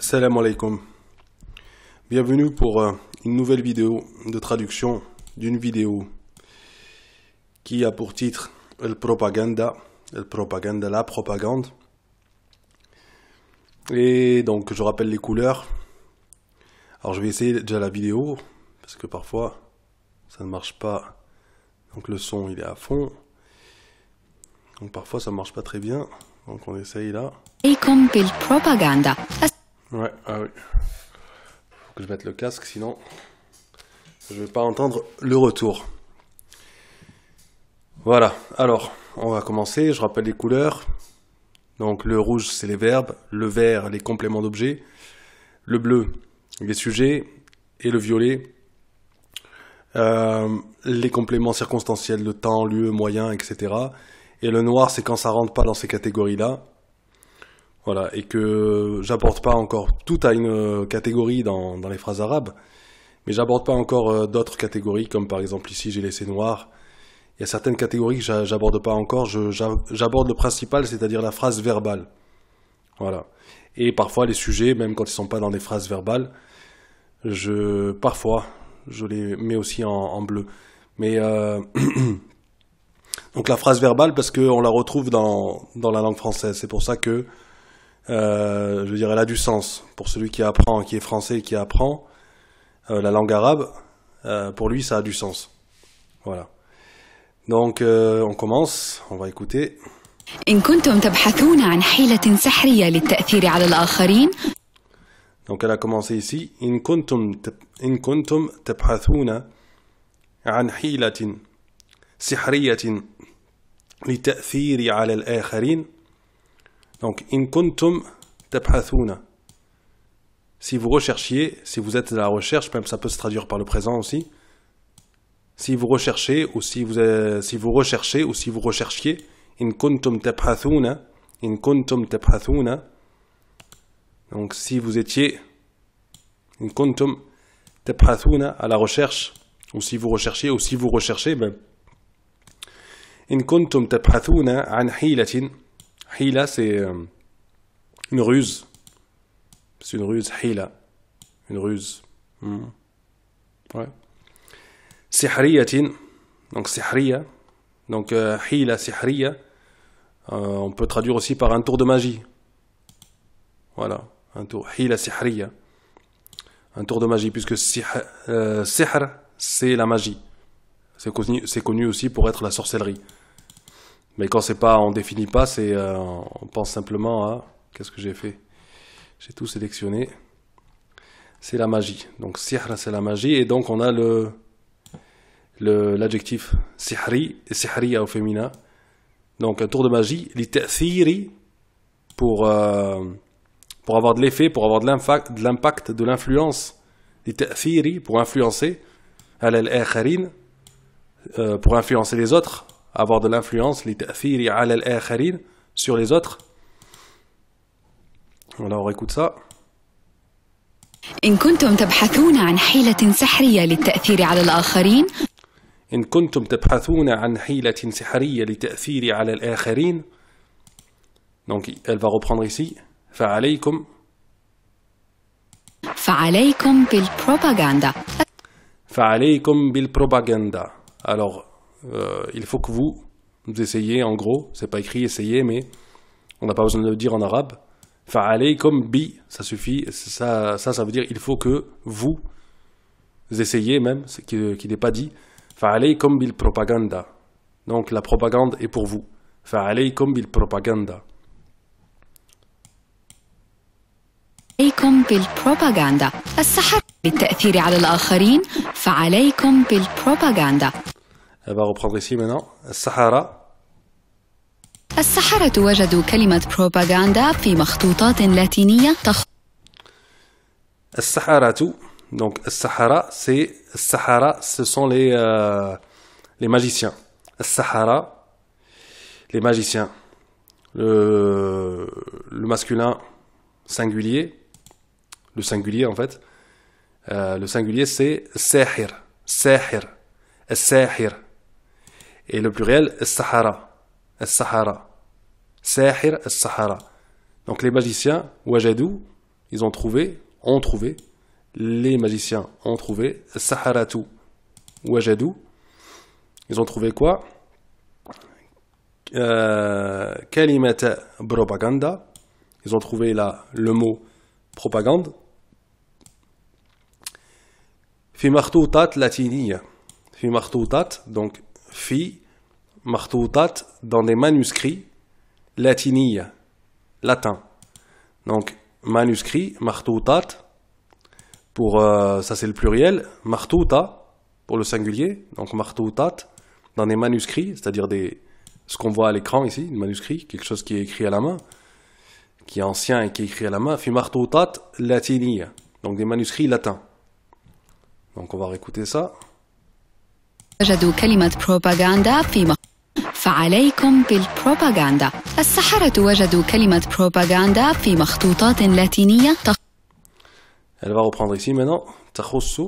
Salam alaikum. Bienvenue pour euh, une nouvelle vidéo de traduction d'une vidéo qui a pour titre El Propaganda, El Propaganda, la propagande. Et donc je rappelle les couleurs. Alors je vais essayer déjà la vidéo parce que parfois ça ne marche pas. Donc le son il est à fond. Donc parfois ça marche pas très bien. Donc on essaye là. propaganda. Ouais, ah oui. Faut que je mette le casque, sinon je vais pas entendre le retour. Voilà, alors on va commencer. Je rappelle les couleurs. Donc le rouge, c'est les verbes, le vert, les compléments d'objets, le bleu, les sujets, et le violet, euh, les compléments circonstanciels, le temps, lieu, moyen, etc. Et le noir, c'est quand ça rentre pas dans ces catégories-là. Voilà, et que j'aborde pas encore tout à une euh, catégorie dans, dans les phrases arabes, mais j'aborde pas encore euh, d'autres catégories, comme par exemple ici j'ai laissé noir. Il y a certaines catégories que j'aborde pas encore, j'aborde le principal, c'est-à-dire la phrase verbale. Voilà. Et parfois les sujets, même quand ils sont pas dans des phrases verbales, je parfois je les mets aussi en, bleu. Mais euh, donc la phrase verbale parce qu'on la retrouve dans, dans la langue française. C'est pour ça que euh, je veux dire, elle a du sens. Pour celui qui apprend, qui est français qui apprend euh, la langue arabe, euh, pour lui, ça a du sens. Voilà. Donc, on commence, on va écouter. Donc, elle a commencé ici. In kuntum, in kuntum tabhathuna an hilatin sihriyatin ala donc, in kuntum tabhathuna. Si vous recherchiez, si vous êtes à la recherche, même ça peut se traduire par le présent aussi. Si vous recherchez ou si vous, euh, si vous recherchez ou si vous recherchiez, in kuntum tabhathuna, in kuntum tabhathuna. Donc, si vous étiez in kuntum tabhathuna à la recherche ou si vous recherchiez ou si vous recherchez, ben, in kuntum tabhathuna an hilatin Hila, c'est euh, une ruse. C'est une ruse, hila. Une ruse. Hmm. Sihriyatin. Donc, sihriya. Donc, euh, hila, sihriya. Euh, on peut traduire aussi par un tour de magie. Voilà. Un tour. Hila, sihriya. Un tour de magie, puisque sihr, c'est la magie. C'est connu aussi pour être la sorcellerie. Mais quand c'est pas, on définit pas, c'est, euh, on pense simplement à qu'est-ce que j'ai fait. J'ai tout sélectionné. C'est la magie. Donc sihr, c'est la magie, et donc on a le l'adjectif sihri et sihriya au féminin. Donc un tour de magie, li pour euh, pour avoir de l'effet, pour avoir de l'impact, de l'influence, li pour influencer, al euh, pour influencer les autres, avoir de l'influence, لتأثيري على الآخرين sur les autres. Voilà, on écoute ça. إن كنتم تبحثون عن حيلة سحرية للتأثير على الآخرين إن كنتم تبحثون عن حيلة سحرية للتأثير على الآخرين Donc elle va reprendre ici فعليكم فعليكم بالبروباغندا فعليكم بالبروباغندا Alors Euh, il faut que vous, vous essayiez, en gros, c'est pas écrit essayez, mais on n'a pas besoin de le dire en arabe. allez comme bi, ça suffit, ça, ça, veut dire il faut que vous, vous essayez même, ce qui, n'est pas dit. allez comme bil propaganda. Donc la propagande est pour vous. allez comme bil propaganda. عليكم بالبروباغاندا السحر للتأثير على الآخرين فعليكم propagande. Elle va reprendre ici maintenant. Sahara. trouvé la كلمة propaganda des مخطوطات لاتينية تخ... Sahara. donc Sahara, c'est Sahara, ce sont les euh, les magiciens Sahara. les magiciens le, le masculin singulier le singulier en fait euh, le singulier c'est sahir sahir sahir et le pluriel, Sahara. Sahara. Sahir Sahara. Donc les magiciens, Wajadou, ils ont trouvé, ont trouvé, les magiciens ont trouvé Saharatu. Wajadou, ils ont trouvé quoi euh, propaganda. Ils ont trouvé là le mot propagande. Fi martoutat latinia. Fi donc fi martoutat dans des manuscrits latiniens, latin. Donc, manuscrit, martoutat, pour, euh, ça c'est le pluriel, martouta, pour le singulier, donc martoutat, dans des manuscrits, c'est-à-dire des, ce qu'on voit à l'écran ici, des manuscrits, quelque chose qui est écrit à la main, qui est ancien et qui est écrit à la main, marteau martoutat latiniya, donc des manuscrits latins. Donc on va réécouter ça. propaganda فعليكم بالبروباغاندا السحرة وجدوا كلمة بروباغاندا في مخطوطات لاتينية تق... Elle va reprendre ici maintenant. تخص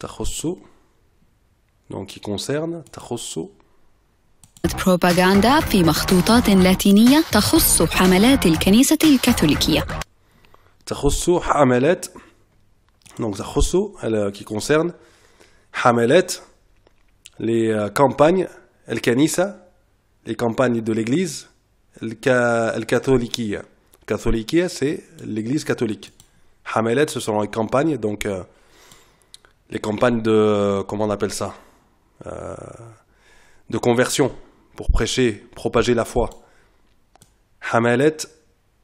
تخص donc qui concerne تخص بروباغاندا في مخطوطات لاتينية تخص حملات الكنيسة الكاثوليكية تخص حملات donc تخص euh, qui concerne حملات les euh, campagnes, el kanisa, les campagnes de l'église, el, katholikia c'est l'église catholique. Hamelet, ce sont les campagnes, donc euh, les campagnes de, comment on appelle ça euh, De conversion, pour prêcher, propager la foi. Hamelet,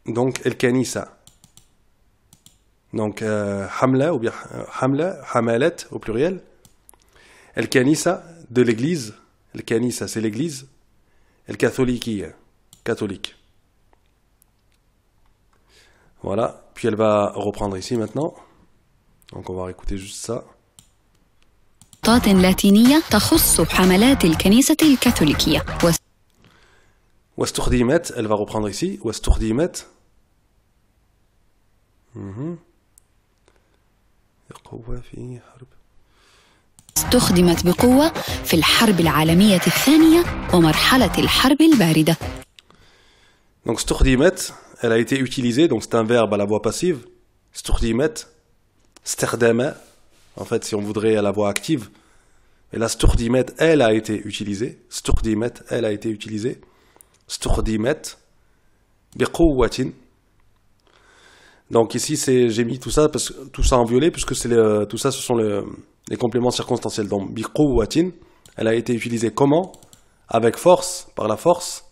donc el kanisa. Donc, Hamla, ou bien Hamla, au pluriel. El Kanisa, de l'Église, le canisa c'est l'Église, et le catholique, catholique. Voilà, puis elle va reprendre ici maintenant. Donc on va réécouter juste ça. Elle تخص reprendre الكنيسة elle va reprendre ici واستخدمت donc استخدمت, elle a été utilisée, donc c'est un verbe à la voix passive. استخدمت, استخدم, en fait si on voudrait à la voix active. Et là, sturdimet elle a été utilisée. sturdimet elle a été utilisée. sturdimet. biqouwatin, donc ici, j'ai mis tout ça, parce, tout ça en violet, puisque le, tout ça, ce sont les compléments circonstanciels. Donc, biqouwatin, elle a été utilisée comment Avec force, par la force,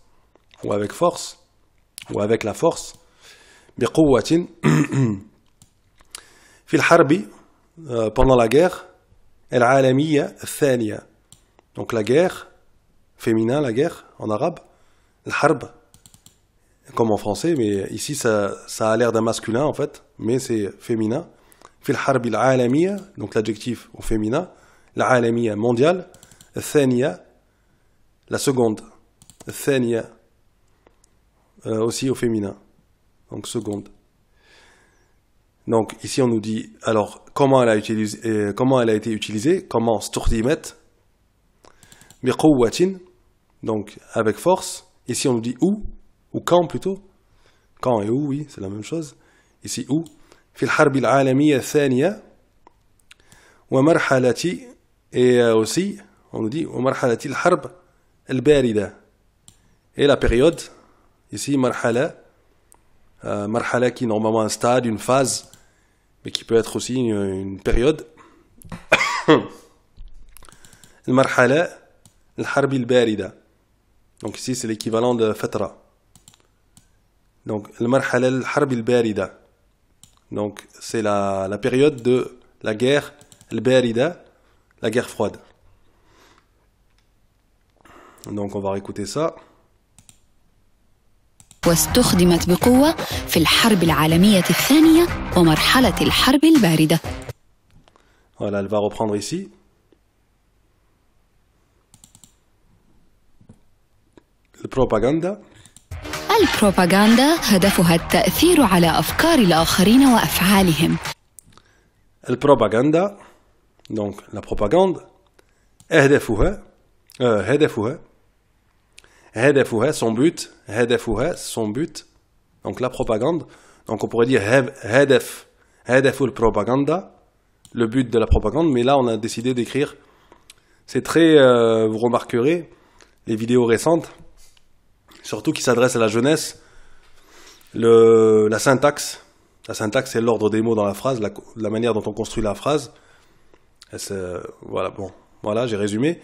ou avec force, ou avec la force. Biqouwatin, fil harbi, euh, pendant la guerre, el alamiya thaniya. Donc la guerre, féminin, la guerre, en arabe, Harb comme en français, mais ici ça, ça a l'air d'un masculin en fait, mais c'est féminin. Fil harbi al donc l'adjectif au féminin, la alamiya mondiale, thaniya, la seconde, thaniya, euh, aussi au féminin, donc seconde. Donc ici on nous dit alors comment elle a, utilisé, euh, comment elle a été utilisée, comment sturdimet, donc avec force. Ici on nous dit où, ou quand plutôt quand et où oui c'est la même chose ici où في الحرب العالمية الثانية ومرحلة et aussi on nous dit ومرحلة الحرب الباردة et la période ici مرحلة euh, مرحلة qui est normalement un stade une phase mais qui peut être aussi une, une période المرحلة الحرب الباردة donc ici c'est l'équivalent de fatra Donc, c'est la, période de la guerre la guerre froide. Donc, on va réécouter ça. Voilà, elle va reprendre ici. Le propaganda. البروباغندا هدفها التأثير على أفكار الآخرين وأفعالهم. البروباغندا donc la propagande هدفها هدفها هدفها son but هدفها son but donc la propagande donc on pourrait dire هدف هدف البروباغندا le but de la propagande mais là on a décidé d'écrire c'est très euh, vous remarquerez les vidéos récentes surtout qui s'adresse à la jeunesse. Le, la syntaxe, la syntaxe c'est l'ordre des mots dans la phrase, la, manière dont on construit la phrase. voilà, bon, voilà, j'ai résumé.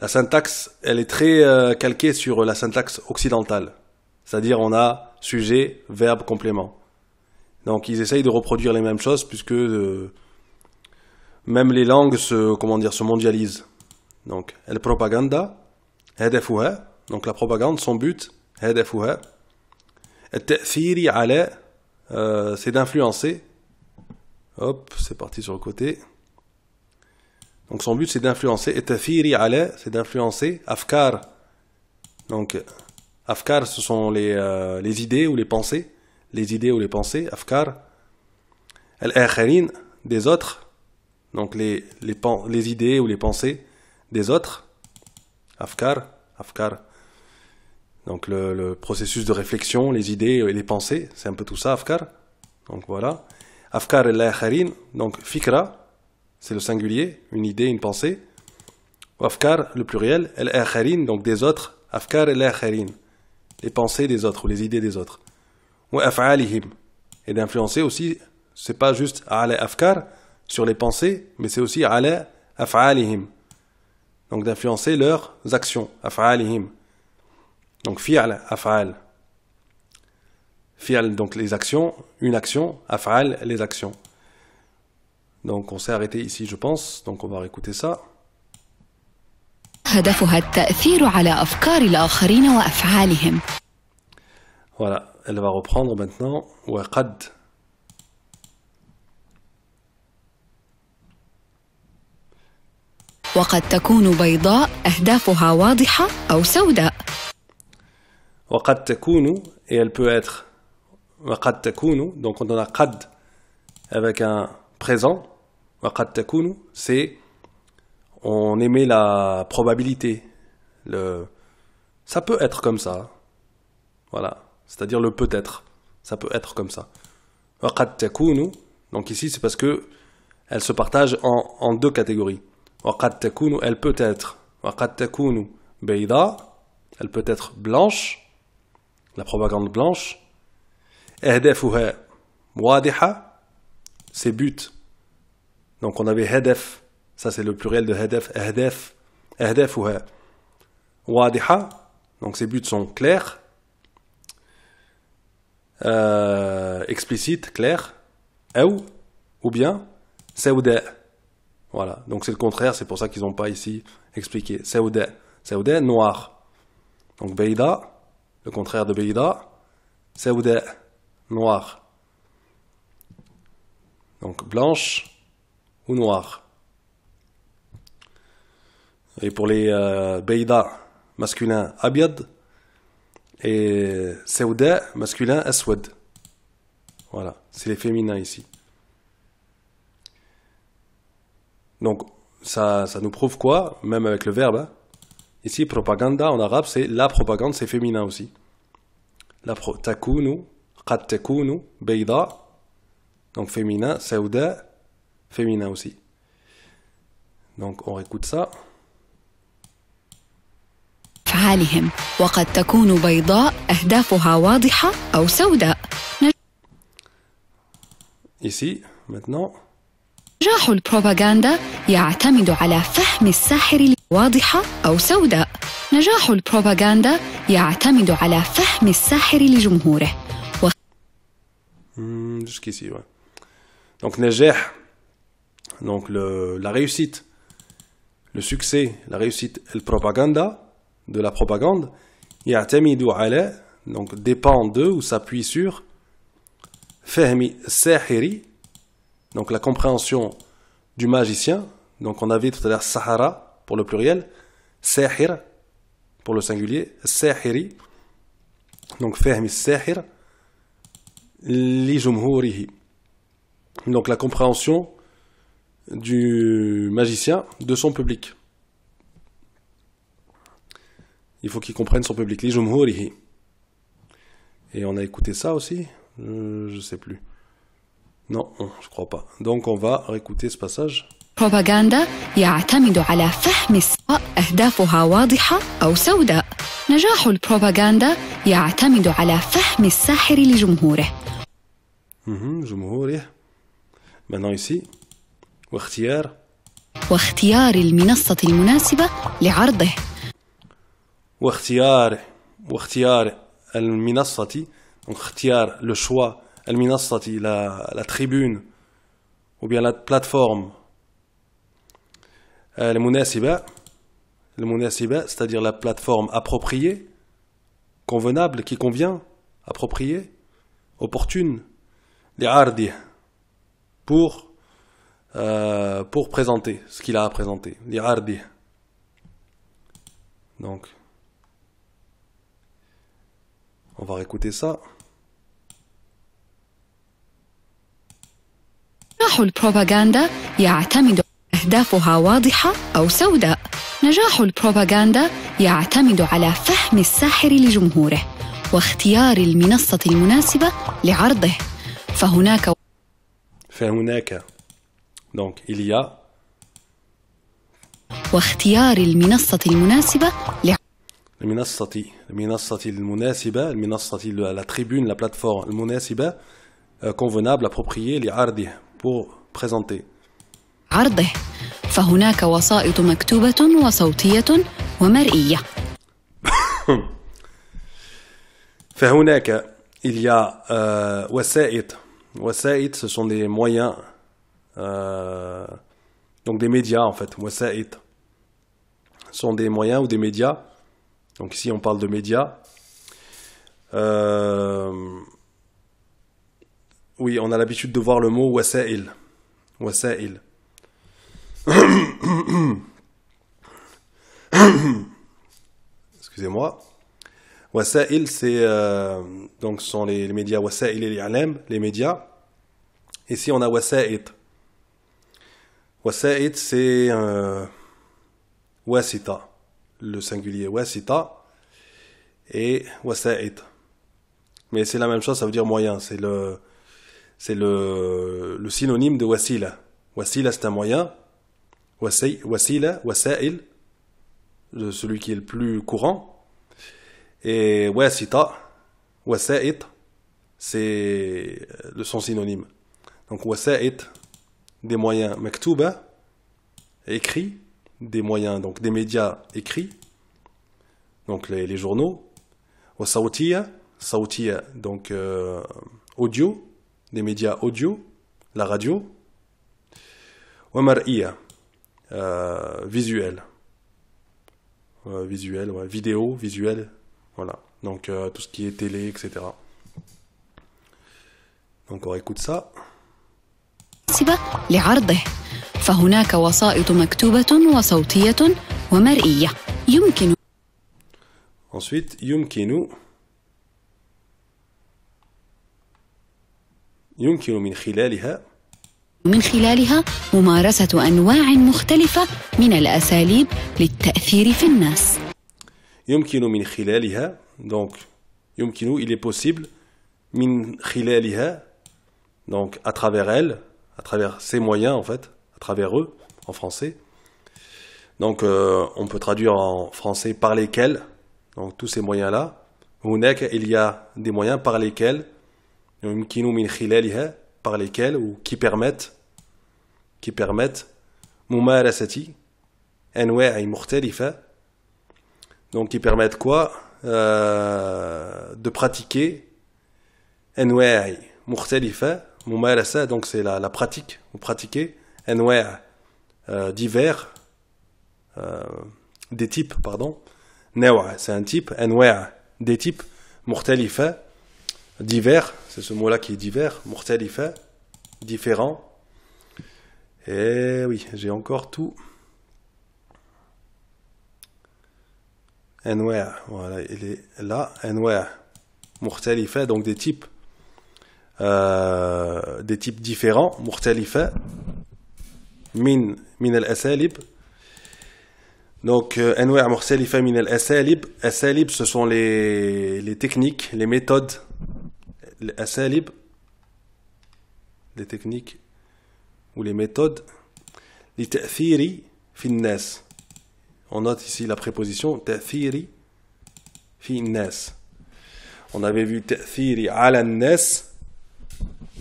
La syntaxe, elle est très euh, calquée sur la syntaxe occidentale, c'est-à-dire on a sujet, verbe, complément. Donc ils essayent de reproduire les mêmes choses puisque euh, même les langues se, comment dire, se mondialisent. Donc, elle propaganda, donc la propagande, son but, c'est d'influencer hop c'est parti sur le côté donc son but c'est d'influencer c'est d'influencer afkar donc afkar ce sont euh, les, idées ou les pensées les idées ou les pensées afkar al akharin des autres donc les, les idées ou les pensées des autres afkar afkar donc le, processus de réflexion, les idées et les pensées, c'est un peu tout ça, Afkar. Donc voilà. Afkar el akharin donc Fikra, c'est le singulier, une idée, une pensée. Ou Afkar, le pluriel, el akharin donc des autres. Afkar el akharin les pensées des autres ou les idées des autres. Ou af'alihim, et d'influencer aussi, c'est pas juste ala afkar, sur les pensées, mais c'est aussi ala af'alihim. Donc d'influencer leurs actions, af'alihim. Donc fi'al, af'al. Fi'al, donc les actions, une action, af'al, les actions. Donc on s'est arrêté ici, je pense, donc on va réécouter ça. Voilà, elle va reprendre maintenant. وقد تكون بيضاء et elle peut être donc on a قد avec un présent c'est on émet la probabilité le ça peut être comme ça voilà c'est-à-dire le peut-être ça peut être comme ça donc ici c'est parce que elle se partage en, deux catégories elle peut être elle peut être blanche la propagande blanche, ses buts. Donc on avait Hedef, ça c'est le pluriel de Hedef, Hedef, Hedef ou Wadiha, donc ses buts sont clairs, euh, explicites, clairs, ou, ou bien Saouda. Voilà, donc c'est le contraire, c'est pour ça qu'ils n'ont pas ici expliqué. Saouda, Saouda, noir. Donc Beida, le contraire de Beida, c'est noir. Donc blanche ou noire. Et pour les euh, Beida, masculin, Abiad. Et Saouda, masculin, Aswad. Voilà, c'est les féminins ici. Donc ça, ça nous prouve quoi, même avec le verbe, hein. Ici, propaganda en arabe, c'est la propagande, c'est féminin aussi. La pro takunu, qad takunu, bayda, donc féminin, saouda, féminin aussi. Donc on réécoute ça. أفعالهم وقد تكون بيضاء أهدافها واضحة أو سوداء Ici, maintenant. نجاح البروباغندا يعتمد على فهم الساحر Hmm, jusqu'ici, ouais. Donc, نجاح donc la réussite, le succès, la réussite, la propaganda, de la propagande, يعتمد على donc dépend de ou s'appuie sur Fermi الساحري donc la compréhension du magicien donc on a vu tout à l'heure Sahara pour le pluriel, sahir pour le singulier, sahiri, donc fahmi sahir, li Donc la compréhension du magicien de son public. Il faut qu'il comprenne son public, li Et on a écouté ça aussi euh, Je ne sais plus. Non, je crois pas. Donc on va réécouter ce passage. بروباغاندا يعتمد على فهم السوق أهدافها واضحة أو سوداء نجاح البروباغاندا يعتمد على فهم الساحر لجمهوره جمهوره منايسي واختيار واختيار المنصة المناسبة لعرضه واختيار واختيار المنصة اختيار لو شوا المنصة لا لا تريبون ou bien la plateforme Euh, c'est-à-dire la plateforme appropriée convenable qui convient appropriée opportune ardi pour euh, pour présenter ce qu'il a à présenter donc on va réécouter ça propagande أهدافها واضحة أو سوداء نجاح البروباغاندا يعتمد على فهم الساحر لجمهوره واختيار المنصة المناسبة لعرضه فهناك فهناك دونك إليا واختيار المنصة المناسبة ل... المنصة المنصة المناسبة المنصة لا تريبون لا بلاتفورم المناسبة كونفونابل euh, ابروبريي لعرضه pour présenter عرضه فهناك وسائط مكتوبة وصوتية ومرئية فهناك il y a euh, وسائط وسائط ce sont des moyens euh, donc des médias en fait ce sont des moyens ou des médias donc ici on parle de médias euh, oui on a l'habitude de voir le mot وسائل وسائل Excusez-moi. Wasa'il, c'est euh, donc sont les, médias Wasa'il et les médias. Ici, on a Wasa'it. Wasa'it, c'est euh, Wasita, le singulier Wasita et Wasa'it. Mais c'est la même chose, ça veut dire moyen. C'est le, c'est le, le synonyme de Wasila. Wasila, c'est un moyen. Wasila, Wasail, euh, celui qui est le plus courant. Et Wasita, Wasa'it, c'est euh, le son synonyme. Donc Wasa'it, des moyens maktuba, écrit, des moyens, donc des médias écrits, donc les, journaux. Wasautiya, Sautiya, donc euh, audio, des médias audio, la radio. Wamar'iya, euh, visuel. visuel, ouais. vidéo, visuel, voilà. Donc euh, tout ce qui est télé, etc. Donc on écoute ça. Ensuite, يمكن يمكن min خلالها من خلالها donc il est possible من خلالها donc à travers elle à travers ses moyens en fait à travers eux en français donc euh, on peut traduire en français par lesquels donc tous ces moyens là هناك il y a des moyens par lesquels par lesquels ou qui permettent qui permettent ممارستي أنواع mukhtalifa donc qui permettent quoi euh, de pratiquer way mukhtalifa fait donc c'est la, la pratique ou pratiquer en euh, divers euh, des types pardon nawa c'est un type way des types mukhtalifa divers c'est ce mot là qui est divers mukhtalifa différent eh oui, j'ai encore tout. Enware. voilà, il est là. where Murtalifa, donc des types, euh, des types différents. Murtalifa, min, min al-asalib. Donc, euh, il fait min al-asalib. Asalib, ce sont les, les techniques, les méthodes. Asalib, les techniques ou les méthodes on note ici la préposition theory on avait vu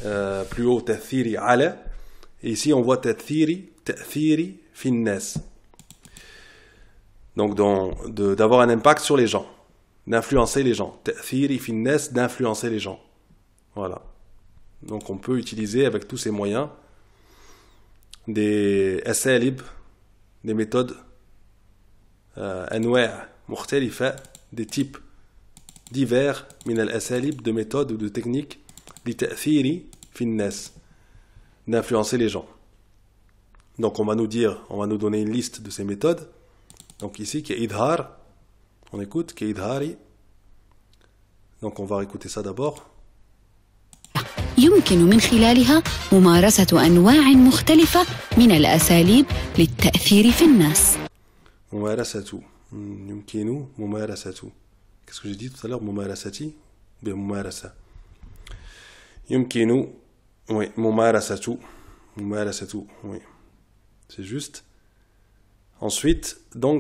euh, plus haut et ici on voit ta'thiri donc d'avoir un impact sur les gens d'influencer les gens finesse d'influencer les gens voilà donc on peut utiliser avec tous ces moyens des lib des méthodes euh, il fait des types divers من de méthodes ou de techniques d'influencer les gens donc on va nous dire on va nous donner une liste de ces méthodes donc ici qui est idhar on écoute qui est idhari donc on va écouter ça d'abord يمكن من خلالها ممارسه انواع مختلفه من الاساليب للتاثير في الناس ممارسه يمكن ممارسه كسكو جديد طلب ممارستي بممارسه يمكن ممارسه ممارسه وي سي جوست ensuite donc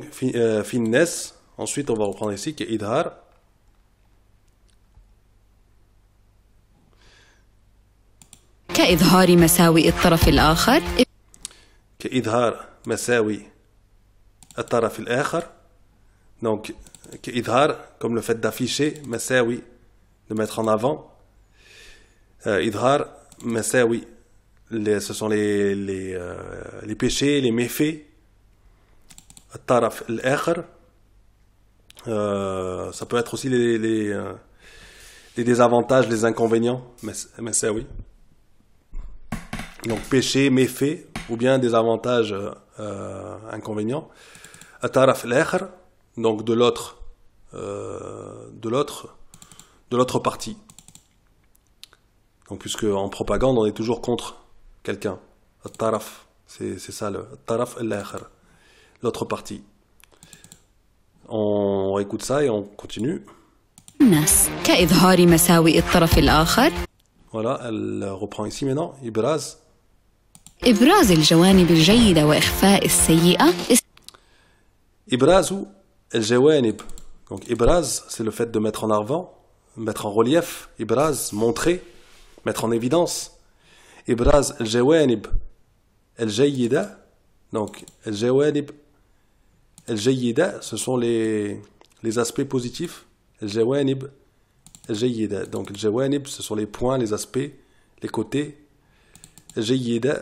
finesse euh، ensuite on va reprendre ici qui idhar كإظهار مساوئ الطرف الآخر كإظهار مساوئ الطرف الآخر دونك كإظهار comme le fait d'afficher مساوئ de mettre en avant euh, إظهار مساوئ ce sont les, les, euh, les péchés, les méfaits الطرف الآخر euh, ça peut être aussi les, les, euh, les désavantages, les inconvénients, mais, mais ça oui donc péché, méfait, ou bien des avantages euh, euh inconvénients. Ataraf l'akhir, donc de l'autre, euh, de l'autre, de l'autre partie. Donc puisque en propagande on est toujours contre quelqu'un. Ataraf, c'est ça le taraf l'akhir, l'autre partie. On écoute ça et on continue. Voilà, elle reprend ici maintenant, brase. إبراز الجوانب الجيدة وإخفاء السيئة إبراز الجوانب donc ibraz » c'est le fait de mettre en avant mettre en relief ibraz », montrer mettre en évidence إبراز الجوانب الجيدة donc الجوانب الجيدة ce sont les les aspects positifs الجوانب الجيدة donc الجوانب ce sont les points les aspects les côtés jayida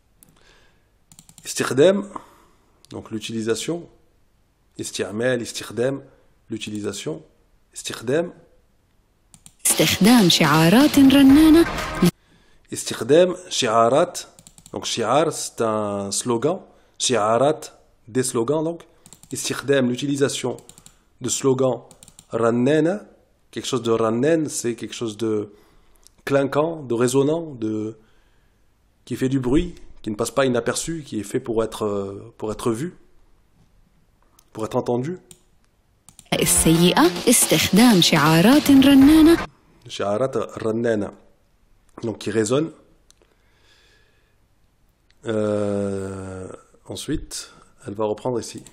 Istirdem, donc l'utilisation. Istiamel, l'utilisation. Istirdem. استخدام شعارات رنانة استخدام شعارات donc shi'ar c'est un slogan shi'arat des slogans donc استخدام l'utilisation de slogans rannana quelque chose de rannen c'est quelque chose de clinquant de résonnant de qui fait du bruit qui ne passe pas inaperçu, qui est fait pour être, euh, pour être vu, pour être entendu. Donc qui résonne. Euh, ensuite, elle va reprendre ici.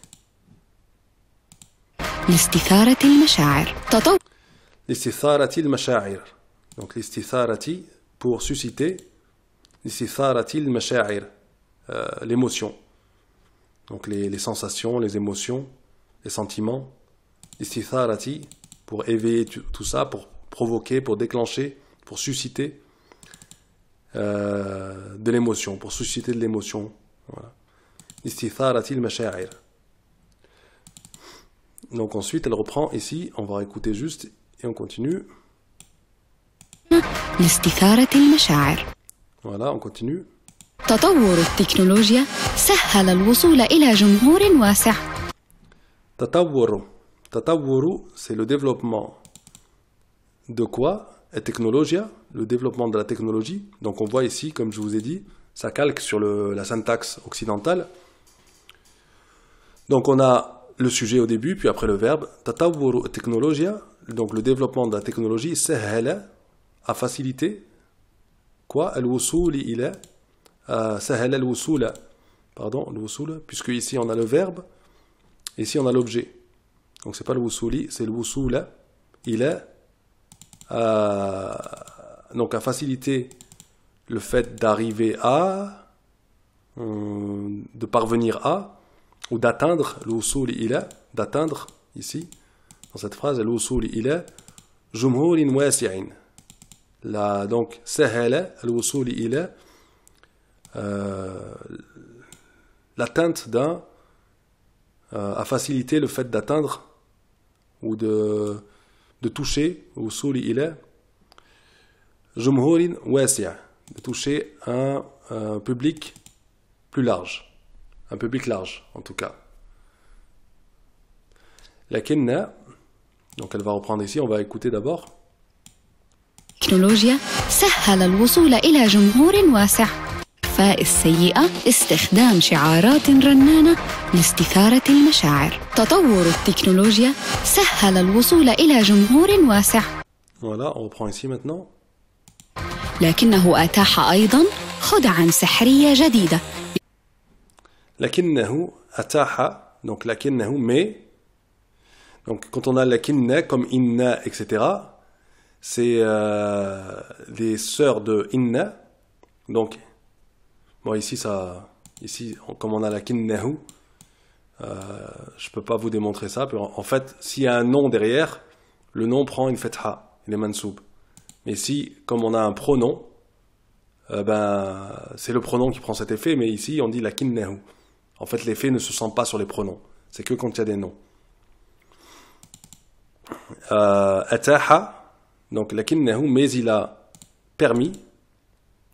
Donc l'istitharati pour susciter l'émotion. Donc les, sensations, les émotions, les sentiments. Istitharati, pour éveiller tout ça, pour provoquer, pour déclencher, pour susciter euh, de l'émotion, pour susciter de l'émotion. Voilà. mashair Donc ensuite, elle reprend ici, on va écouter juste et on continue. Voilà, on continue. تطور c'est le développement de quoi Et technologia, le développement de la technologie. Donc on voit ici, comme je vous ai dit, ça calque sur la syntaxe occidentale. Donc on a le sujet au début, puis après le verbe. Tatawuru technologia, donc le développement de la technologie, sahala a facilité, Quoi Al-wusul ila euh, sahal al Pardon, al-wusula, puisque ici on a le verbe, ici on a l'objet. Donc c'est pas le wusuli, c'est le wusula. Ila. Euh, donc à faciliter le fait d'arriver à, euh, de parvenir à, ou d'atteindre il ila, d'atteindre ici, dans cette phrase, il ila, jumhurin wasi'in la, donc sahala, al ila, euh, l'atteinte d'un, euh, a facilité le fait d'atteindre ou de, de toucher, wusul ila, jumhurin de toucher un, un public plus large, un public large en tout cas. La kenna, donc elle va reprendre ici, on va écouter d'abord. التكنولوجيا سهل الوصول إلى جمهور واسع فاء السيئة استخدام شعارات رنانة لاستثارة المشاعر تطور التكنولوجيا سهل الوصول إلى جمهور واسع reprend ici maintenant. لكنه أتاح أيضا خدعا سحرية جديدة لكنه أتاح donc لكنه مي donc quand on a لكن comme inna etc c'est euh, des les sœurs de Inna. Donc, moi ici, ça, ici, comme on a la Kinnehu euh, je ne peux pas vous démontrer ça. En fait, s'il y a un nom derrière, le nom prend une fetha, il est mansoub. Mais si, comme on a un pronom, euh, ben, c'est le pronom qui prend cet effet, mais ici, on dit la Kinnehu En fait, l'effet ne se sent pas sur les pronoms. C'est que quand il y a des noms. Ataha, donc, mais il a permis,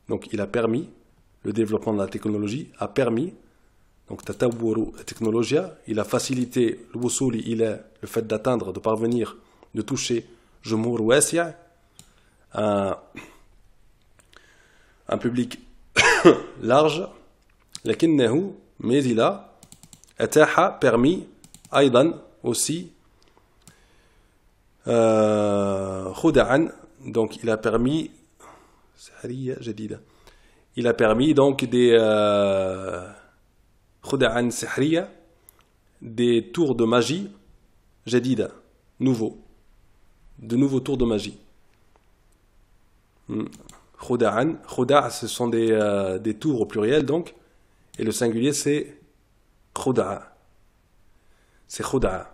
donc il a permis, le développement de la technologie a permis, donc tatawuru technologia, il a facilité le wusuli, il est le fait d'atteindre, de parvenir, de toucher jumur wesia, un, un public large, mais il a permis, aidan aussi, euh, Khuda'an, donc il a permis hein, il a permis donc des euh, Khuda'an euh, des tours de magie Jadida, nouveaux, de nouveaux tours de magie. Hmm. Khuda'an, Khuda' ce sont euh, des, tours au pluriel donc, et le singulier c'est Khuda'a. C'est Khuda'a.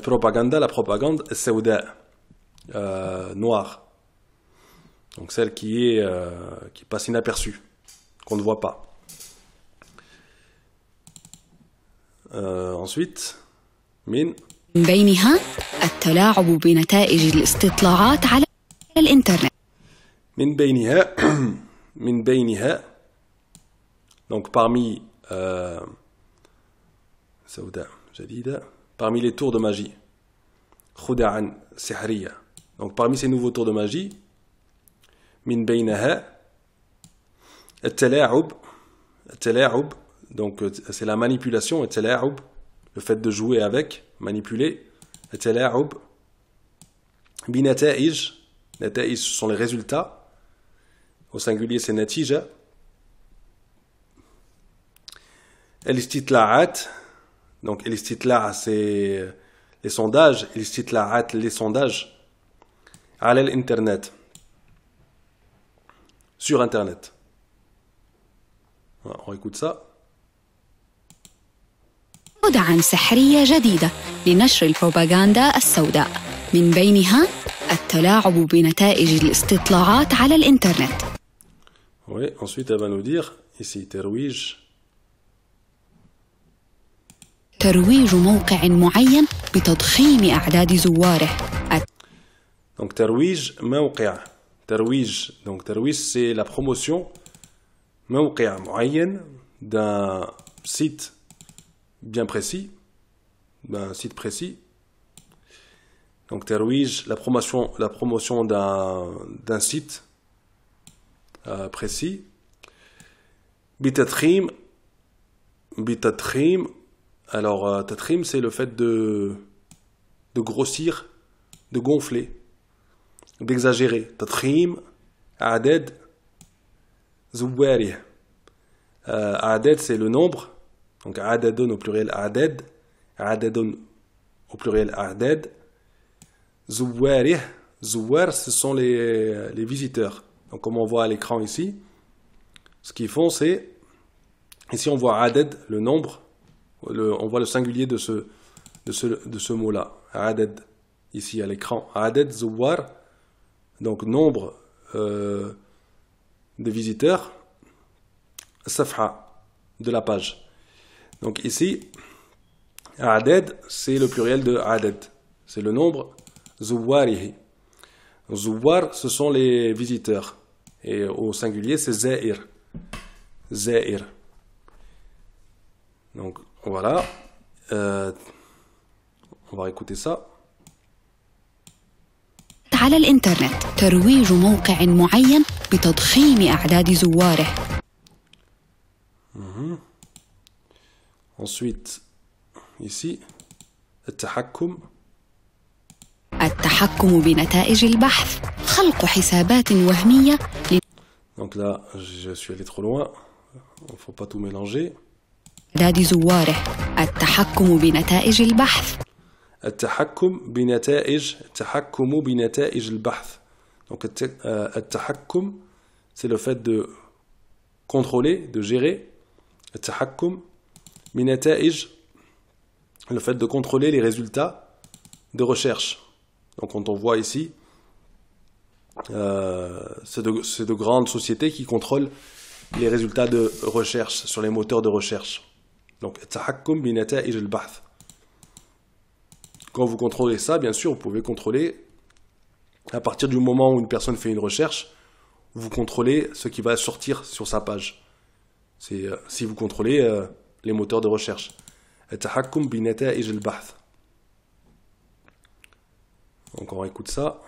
propagande, la propagande saouda euh, noire donc celle euh, qui passe inaperçue qu'on ne voit pas euh, ensuite min donc parmi euh, parmi les tours de magie. Khuda'an sihriya. Donc parmi ces nouveaux tours de magie, min baynaha التلاعب donc euh, c'est la manipulation التلاعب le fait de jouer avec manipuler التلاعب بنتائج نتائج ce sont les résultats au singulier c'est natija الاستطلاعات donc, il istitla, c'est euh, les sondages, il istitla, les sondages, à l'internet. Sur internet. On écoute ça. مدعا سحرية جديدة لنشر البروباغندا السوداء من بينها التلاعب بنتائج الاستطلاعات على الانترنت Oui, ensuite elle va nous dire ici ترويج donc ترويج c'est la promotion d'un site bien précis d'un site précis donc ترويج la promotion la promotion d'un site euh, précis بتضخيم alors, euh, tatrim, c'est le fait de, grossir, de gonfler, d'exagérer. Tatrim, aded, zubari. Euh, aded, c'est le nombre. Donc, adadon au pluriel aded. Adadon au pluriel aded. Zouwari, zouwer, ce sont les, les, visiteurs. Donc, comme on voit à l'écran ici, ce qu'ils font, c'est. Ici, on voit Aded, le nombre on voit le singulier de ce, de ce, mot-là, Aded » ici à l'écran. Aded zouwar, donc nombre euh, de visiteurs, safha, de la page. Donc ici, Aded » c'est le pluriel de Aded ». c'est le nombre zouwarihi. Zouwar, ce sont les visiteurs. Et au singulier, c'est zair. Zair. Donc, Voilà. Euh, on va écouter ça. على الإنترنت ترويج موقع معين بتضخيم أعداد زواره. Mmh. Ensuite, ici, التحكم. التحكم بنتائج البحث خلق حسابات وهمية. Donc là, je suis allé trop loin. Il faut pas tout mélanger. استعداد زواره التحكم بنتائج البحث التحكم بنتائج التحكم بنتائج البحث donc euh, التحكم c'est le fait de contrôler de gérer التحكم بنتائج le fait de contrôler les résultats de recherche donc quand on voit ici euh, c'est de, de grandes sociétés qui contrôlent les résultats de recherche sur les moteurs de recherche. Donc, Quand vous contrôlez ça, bien sûr, vous pouvez contrôler, à partir du moment où une personne fait une recherche, vous contrôlez ce qui va sortir sur sa page. C'est euh, si vous contrôlez euh, les moteurs de recherche. Donc, on écoute ça.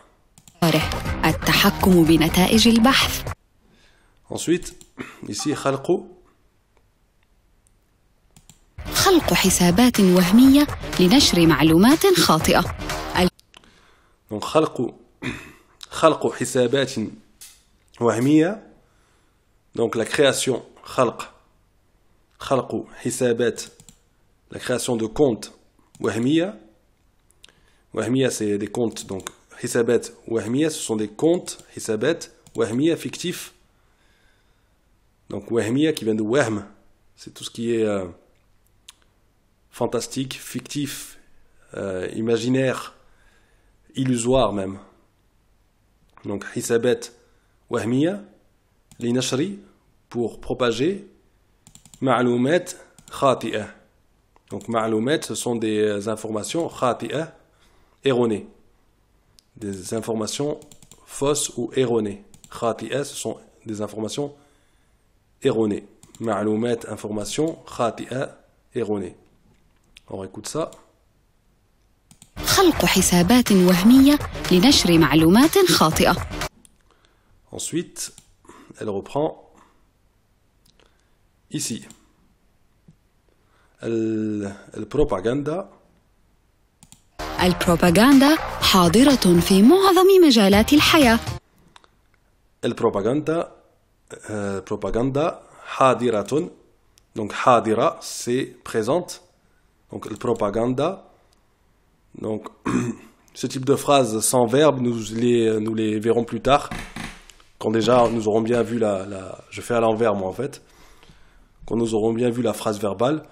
Ensuite, ici, khalqou خلق حسابات وهمية لنشر معلومات خاطئة خلق خلق حسابات وهمية دونك لا كرياسيون خلق خلق حسابات لا كرياسيون دو كونت وهمية وهمية سي دي كونت دونك حسابات وهمية سو سون دي كونت حسابات وهمية فيكتيف دونك وهمية كي فين دو وهم سي تو سكي fantastique, fictif, euh, imaginaire, illusoire même. Donc, Hisabet Wahmiya, Linashri » pour propager ma'loumet Khati'a. Donc, ma'loumet » ce sont des informations Khati'a, erronées. Des informations fausses ou erronées. Khati'a, ce sont des informations erronées. Ma'loumet » information Khati'a, erronées. On écoute ça. خلق حسابات وهمية لنشر معلومات خاطئة. Ensuite, elle reprend ici. البروباغندا البروباغندا حاضرة في معظم مجالات الحياة. البروباغندا البروباغندا euh, حاضرة donc حاضرة c'est présente donc le propaganda. Donc, ce type de phrases sans verbe, nous les, nous les verrons plus tard, quand déjà nous aurons bien vu la. je fais à l'envers, moi, en fait. Quand nous aurons bien vu la phrase verbale.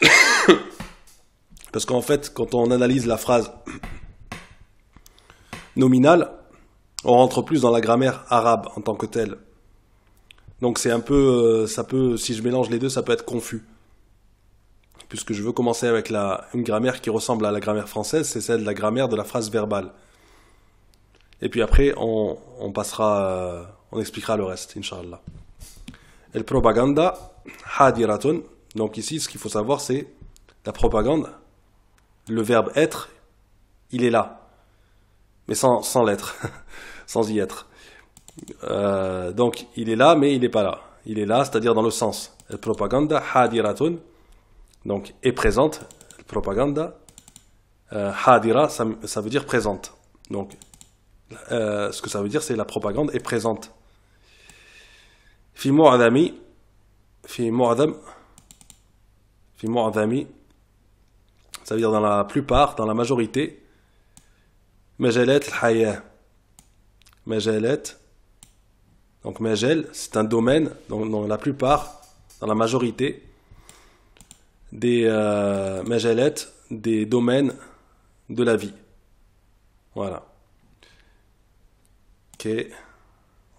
Parce qu'en fait, quand on analyse la phrase nominale, on rentre plus dans la grammaire arabe en tant que telle. Donc c'est un peu, euh, ça peut, si je mélange les deux, ça peut être confus puisque je veux commencer avec la, une grammaire qui ressemble à la grammaire française, c'est celle de la grammaire de la phrase verbale. Et puis après, on, passera, euh, on expliquera le reste, Inch'Allah. El propaganda hadiratun. Donc ici, ce qu'il faut savoir, c'est la propagande, le verbe être, il est là, mais sans, sans l'être, sans y être. Euh, donc il est là, mais il n'est pas là. Il est là, c'est-à-dire dans le sens. El propaganda hadiratun. Donc, est présente, propaganda. Euh, hadira, ça, veut dire présente. Donc, euh, ce que ça veut dire, c'est la propagande est présente. Fi mu'adami, fi fi ça veut dire dans la plupart, dans la majorité, majalat al-haya. donc majel, c'est un domaine, dont dans la plupart, dans la majorité, des euh, des domaines de la vie. Voilà. Ok.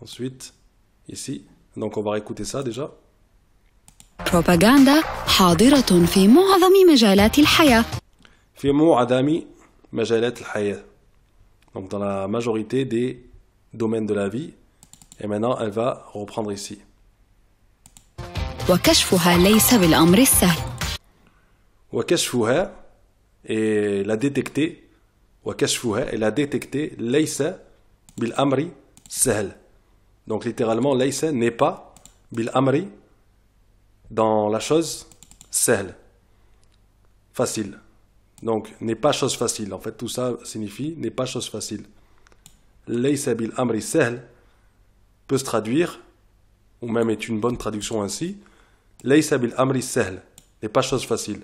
Ensuite, ici. Donc on va réécouter ça déjà. Propaganda حاضرة في معظم مجالات الحياة. في معظم مجالات الحياة. Donc dans la majorité des domaines de la vie. Et maintenant, elle va reprendre ici. وكشفها ليس بالأمر السهل et la détecter et la détecter bil amri donc littéralement ليس n'est pas amri dans la chose facile donc n'est pas chose facile en fait tout ça signifie n'est pas chose facile bil amri sel peut se traduire ou même est une bonne traduction ainsi bil amri sel n'est pas chose facile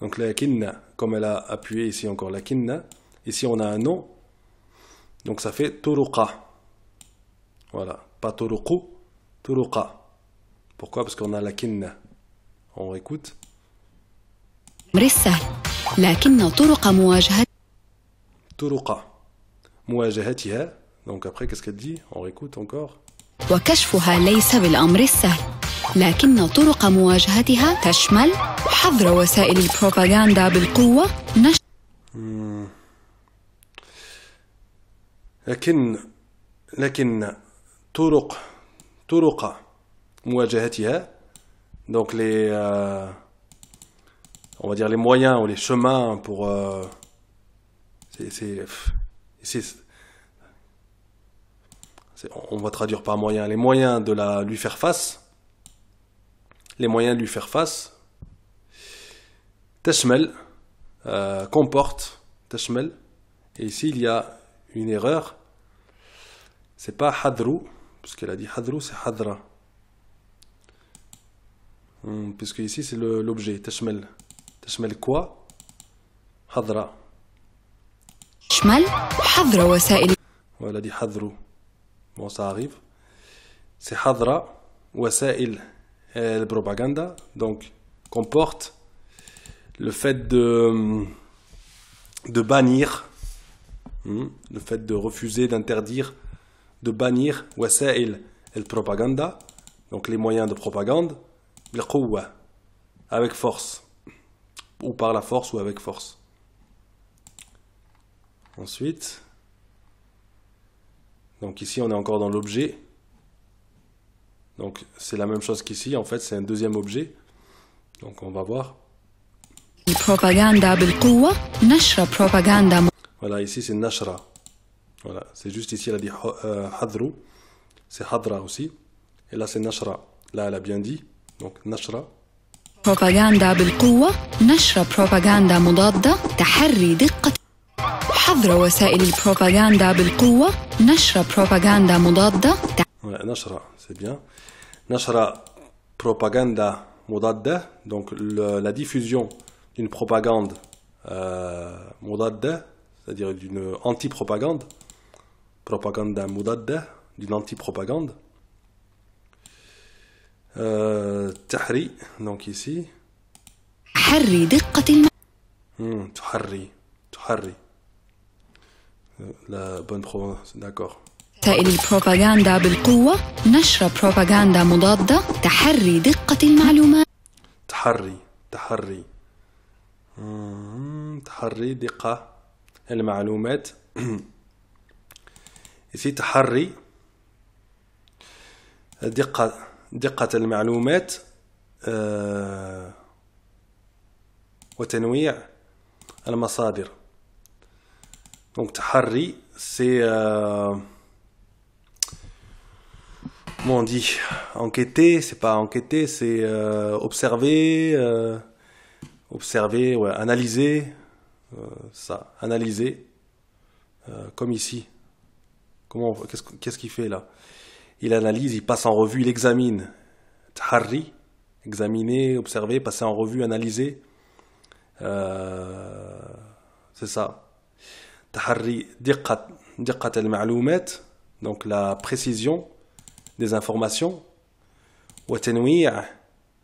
Donc la kinna, comme elle a appuyé ici encore la kinna, ici on a un nom, donc ça fait turuqa. Voilà, pas turuqu, turuqa. Pourquoi Parce qu'on a la kinna. On écoute. السهل لكن طرق مواجهة طرق مواجهتها donc après qu'est-ce qu'elle dit on réécoute encore وكشفها ليس بالأمر السهل لكن طرق مواجهتها تشمل donc les euh, on va dire les moyens ou les chemins pour euh, on va traduire par moyen les moyens de la lui faire face les moyens de lui faire face Teshmel euh, comporte Teshmel. Et ici, il y a une erreur. C'est pas Hadrou, parce qu'elle a dit Hadrou, c'est Hadra. Hum, puisque ici, c'est l'objet, Teshmel. Teshmel quoi Hadra. Teshmel Hadra, Elle Voilà, dit Hadrou. Bon, ça arrive. C'est Hadra, wasail, et le propaganda. Donc, comporte le fait de, de bannir, hmm, le fait de refuser, d'interdire, de bannir wasail el propaganda, donc les moyens de propagande, avec force, ou par la force ou avec force. Ensuite, donc ici on est encore dans l'objet. Donc c'est la même chose qu'ici, en fait c'est un deuxième objet. Donc on va voir. البروباغندا بالقوة نشر بروباغندا ولا ici c'est نشرة ولا c'est juste ici elle a dit حضرو euh, c'est حضرة aussi et là c'est نشرة là elle a bien dit donc نشرة بروباغندا بالقوة نشر بروباغندا مضادة تحري دقة حظر وسائل البروباغندا بالقوة نشر بروباغندا مضادة نشرة سي بيان نشرة بروباغندا مضادة دونك لا ديفوزيون d'une propagande euh, mudadda, c'est-à-dire d'une anti-propagande, propaganda mudadda, d'une anti-propagande. Euh, tahri, donc ici. Hmm, Tahri. Euh, la bonne province, d'accord. وسائل البروباغندا تحري دقة المعلومات في تحري دقة دقة المعلومات آه، وتنويع المصادر دونك تحري سي آه، مون انكيتي سي با انكيتي سي اوبسيرفي آه، observer, analyser, euh, ça, analyser, euh, comme ici. Comment, qu'est-ce, qu'il fait là Il analyse, il passe en revue, il examine. Tahari, examiner, observer, passer en revue, analyser. Euh, c'est ça. Tahari, d'irqat, al donc la précision des informations. Wa tanwi'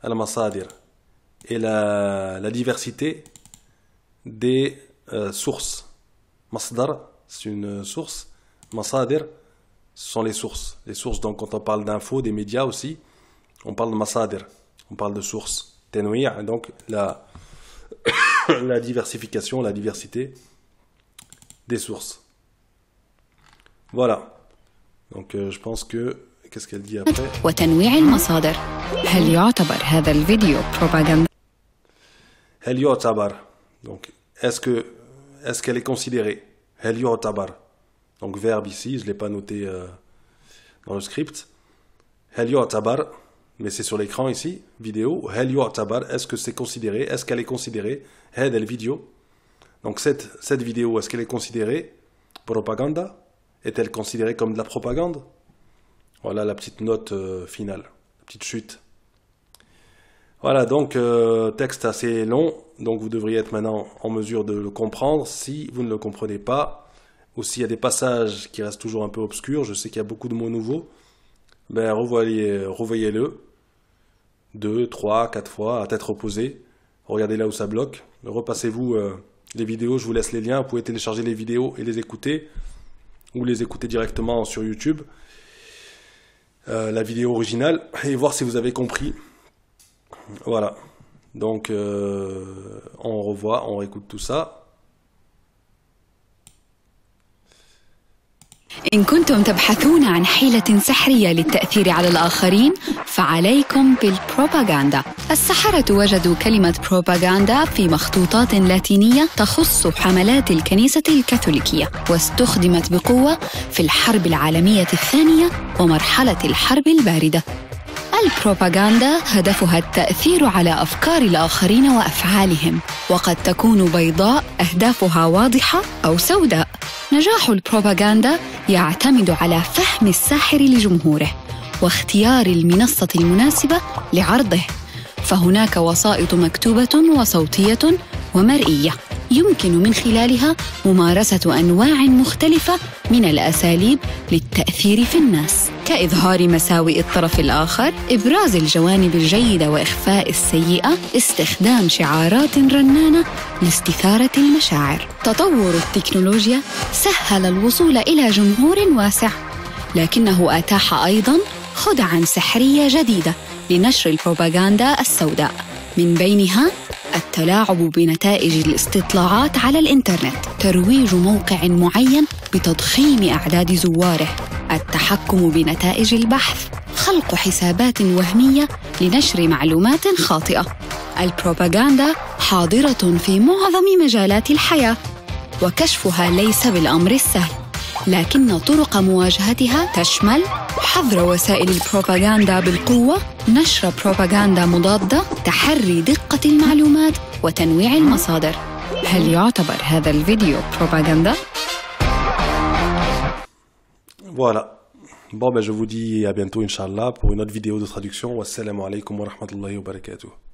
al-masadir et la, diversité des euh, sources. Masdar, c'est une euh, source. Masadir, ce sont les sources. Les sources, donc quand on parle d'infos, des médias aussi, on parle de masadir, on parle de sources. Tenouir, donc la, diversification, la diversité des sources. Voilà. Donc euh, je pense que qu'est-ce qu'elle dit après Hel Donc, est-ce qu'elle est considérée tabar, Donc, verbe ici, je ne l'ai pas noté euh, dans le script. Hel tabar, mais c'est sur l'écran ici, vidéo. Hel tabar, est-ce que c'est considéré Est-ce qu'elle est considérée Donc, cette, vidéo, est-ce qu'elle est considérée Propaganda Est-elle considérée comme de la propagande Voilà la petite note euh, finale, la petite chute. Voilà, donc euh, texte assez long, donc vous devriez être maintenant en mesure de le comprendre. Si vous ne le comprenez pas, ou s'il y a des passages qui restent toujours un peu obscurs, je sais qu'il y a beaucoup de mots nouveaux, ben revoyez-le deux, trois, quatre fois à tête reposée. Regardez là où ça bloque. Repassez-vous euh, les vidéos, je vous laisse les liens. Vous pouvez télécharger les vidéos et les écouter, ou les écouter directement sur YouTube. Euh, la vidéo originale et voir si vous avez compris Voilà. Donc, euh, on revoit, on réécoute tout ça. إن كنتم تبحثون عن حيلة سحرية للتأثير على الآخرين فعليكم بالبروباغاندا السحرة وجدوا كلمة بروباغاندا في مخطوطات لاتينية تخص حملات الكنيسة الكاثوليكية واستخدمت بقوة في الحرب العالمية الثانية ومرحلة الحرب الباردة البروباغاندا هدفها التأثير على أفكار الآخرين وأفعالهم وقد تكون بيضاء أهدافها واضحة أو سوداء نجاح البروباغاندا يعتمد على فهم الساحر لجمهوره واختيار المنصة المناسبة لعرضه فهناك وسائط مكتوبة وصوتية ومرئية يمكن من خلالها ممارسه انواع مختلفه من الاساليب للتاثير في الناس كاظهار مساوئ الطرف الاخر ابراز الجوانب الجيده واخفاء السيئه استخدام شعارات رنانه لاستثاره المشاعر تطور التكنولوجيا سهل الوصول الى جمهور واسع لكنه اتاح ايضا خدعا سحريه جديده لنشر البروباغندا السوداء من بينها التلاعب بنتائج الاستطلاعات على الإنترنت ترويج موقع معين بتضخيم أعداد زواره التحكم بنتائج البحث خلق حسابات وهمية لنشر معلومات خاطئة البروباغاندا حاضرة في معظم مجالات الحياة وكشفها ليس بالأمر السهل لكن طرق مواجهتها تشمل حظر وسائل البروباغاندا بالقوة، نشر بروباغاندا مضادة، تحري دقة المعلومات وتنويع المصادر. هل يعتبر هذا الفيديو بروباغاندا فوالا Bon, ben je vous dis à bientôt, Inch'Allah, pour une autre vidéo de traduction. Wassalamu alaikum wa rahmatullahi wa barakatuh.